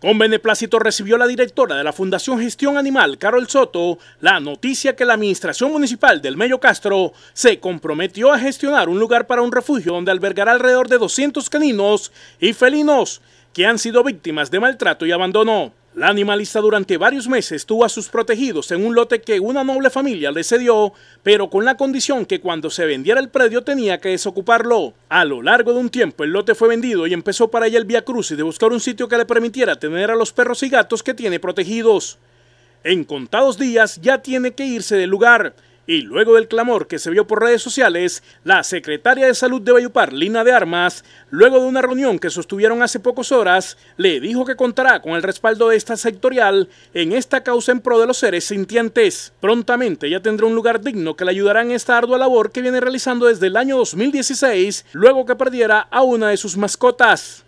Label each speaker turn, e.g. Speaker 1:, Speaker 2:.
Speaker 1: Con beneplácito recibió la directora de la Fundación Gestión Animal, Carol Soto, la noticia que la Administración Municipal del Mello Castro se comprometió a gestionar un lugar para un refugio donde albergará alrededor de 200 caninos y felinos que han sido víctimas de maltrato y abandono. La animalista durante varios meses tuvo a sus protegidos en un lote que una noble familia le cedió, pero con la condición que cuando se vendiera el predio tenía que desocuparlo. A lo largo de un tiempo el lote fue vendido y empezó para ella el vía cruz y de buscar un sitio que le permitiera tener a los perros y gatos que tiene protegidos. En contados días ya tiene que irse del lugar, y luego del clamor que se vio por redes sociales, la secretaria de Salud de Bayupar, Lina de Armas, luego de una reunión que sostuvieron hace pocas horas, le dijo que contará con el respaldo de esta sectorial en esta causa en pro de los seres sintientes. Prontamente ya tendrá un lugar digno que le ayudará en esta ardua labor que viene realizando desde el año 2016, luego que perdiera a una de sus mascotas.